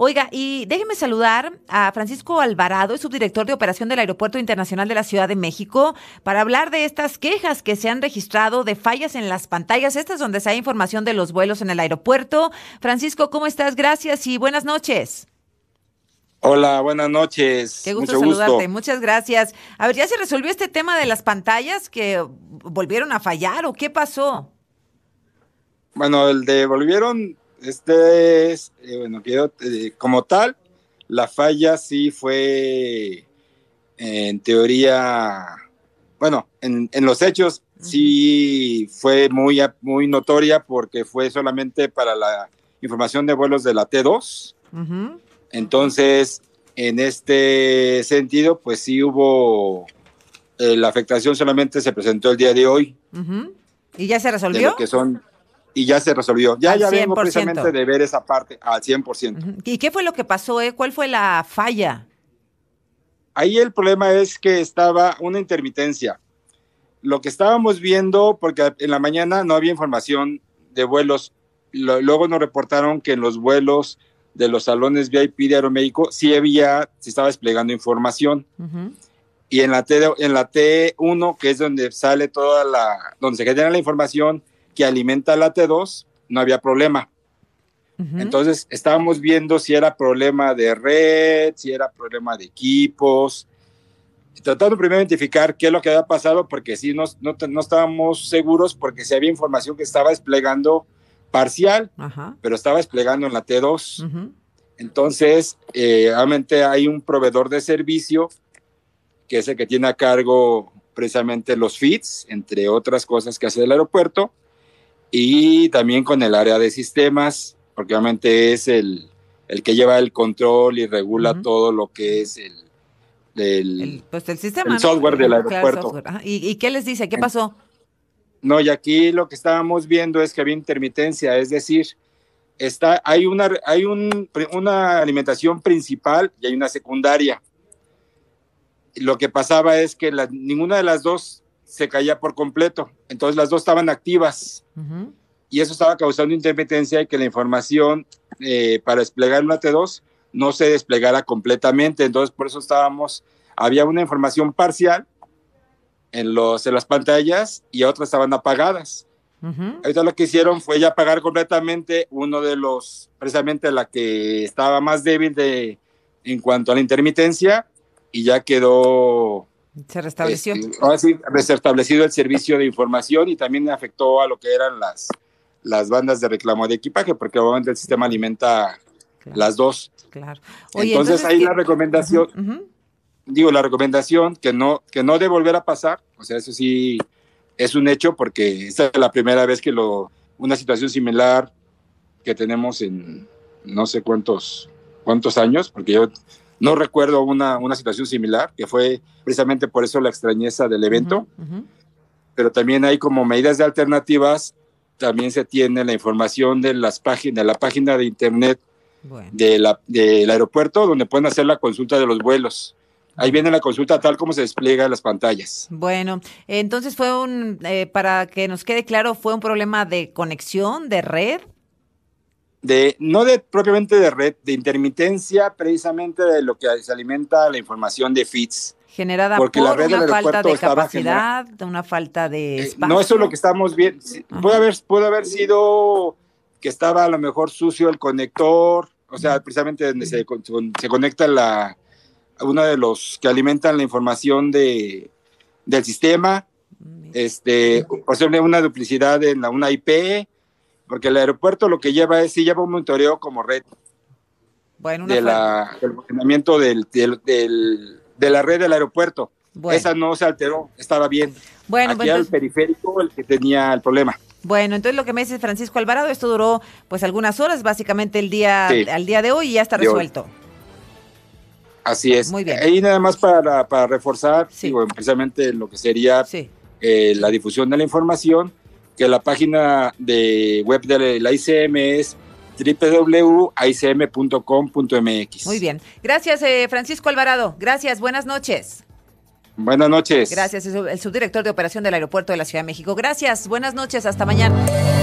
Oiga, y déjeme saludar a Francisco Alvarado, es subdirector de operación del Aeropuerto Internacional de la Ciudad de México, para hablar de estas quejas que se han registrado de fallas en las pantallas, estas donde se da información de los vuelos en el aeropuerto. Francisco, ¿cómo estás? Gracias y buenas noches. Hola, buenas noches. Qué gusto saludarte, muchas gracias. A ver, ¿ya se resolvió este tema de las pantallas que volvieron a fallar o qué pasó? Bueno, el de volvieron este es, eh, bueno, eh, como tal, la falla sí fue en teoría, bueno, en, los hechos sí fue muy, muy notoria porque fue solamente para la información de vuelos de la T2. Entonces, en este sentido, pues sí hubo, eh, la afectación solamente se presentó el día de hoy. ¿Y ya se resolvió? son, y ya se resolvió. Ya, ya vengo precisamente de ver esa parte al 100%. ¿Y qué fue lo que pasó? Eh? ¿Cuál fue la falla? Ahí el problema es que estaba una intermitencia. Lo que estábamos viendo, porque en la mañana no había información de vuelos, luego nos reportaron que en los vuelos de los salones VIP de Aeroméxico sí había, se estaba desplegando información. Y en la, T, en la T1, que es donde sale toda la, donde se genera la información, que alimenta la T2, no había problema. Entonces estábamos viendo si era problema de red, si era problema de equipos, tratando primero de identificar qué es lo que había pasado, porque sí, no, no, estábamos seguros, porque si había información que estaba desplegando parcial, pero estaba desplegando en la T2. Entonces, realmente eh, obviamente hay un proveedor de servicio, que es el que tiene a cargo precisamente los feeds, entre otras cosas que hace el aeropuerto, y también con el área de sistemas, porque obviamente es el, que lleva el control y regula todo lo que es el, pues, software del aeropuerto. ¿Y, qué les dice? ¿Qué pasó? No, y aquí lo que estábamos viendo es que había intermitencia, es decir, está, hay, una, hay un, una alimentación principal y hay una secundaria. Lo que pasaba es que ninguna de las dos se caía por completo. Entonces las dos estaban activas. Y eso estaba causando intermitencia y que la información eh, para desplegar una T2 no se desplegara completamente. Entonces por eso estábamos, había una información parcial en, los, en las pantallas y otras estaban apagadas. Ahorita lo que hicieron fue ya apagar completamente uno de los, precisamente la que estaba más débil de, en cuanto a la intermitencia, y ya quedó se restableció. Este, ahora sí, restablecido el servicio de información y también afectó a lo que eran las, las bandas de reclamo de equipaje, porque obviamente el sistema alimenta las dos. Claro. entonces, hay la recomendación, digo, la recomendación que no, que no devolver a pasar, o sea, eso sí es un hecho, porque esta es la primera vez que lo, una situación similar que tenemos en no sé cuántos, cuántos años, porque yo no recuerdo una, situación similar, que fue precisamente por eso la extrañeza del evento, pero también hay como medidas de alternativas, también se tiene la información de, las páginas, de la página de internet de del aeropuerto, donde pueden hacer la consulta de los vuelos. Ahí viene la consulta tal como se despliega en las pantallas. Bueno, entonces fue un, eh, para que nos quede claro, fue un problema de conexión, de red, de, no de, propiamente de red, de intermitencia precisamente de lo que se alimenta la información de feeds. Generada por la una falta de capacidad, de una falta de espacio. no, eso es lo que estamos viendo. puede haber, puede haber sido que estaba a lo mejor sucio el conector, o sea, precisamente donde se, conecta la, uno de los que alimentan la información de, del sistema, mm, este, o sea, una duplicidad en la, una IP, porque el aeropuerto lo que lleva es, sí lleva un monitoreo como red. Bueno, una de la, del funcionamiento de la red del aeropuerto. Bueno. Esa no se alteró, estaba bien. Bueno, Aquí bueno, periférico el que tenía el problema. Bueno, entonces lo que me dice Francisco Alvarado, esto duró pues algunas horas, básicamente el día al día de hoy y ya está resuelto. Así es. Muy bien. Y nada más para, reforzar precisamente lo que sería eh, la difusión de la información, que la página de web de la ICM es www.icm.com.mx. Muy bien. Gracias, eh, Francisco Alvarado. Gracias, buenas noches. Buenas noches. Gracias, el subdirector de operación del Aeropuerto de la Ciudad de México. Gracias, buenas noches, hasta mañana.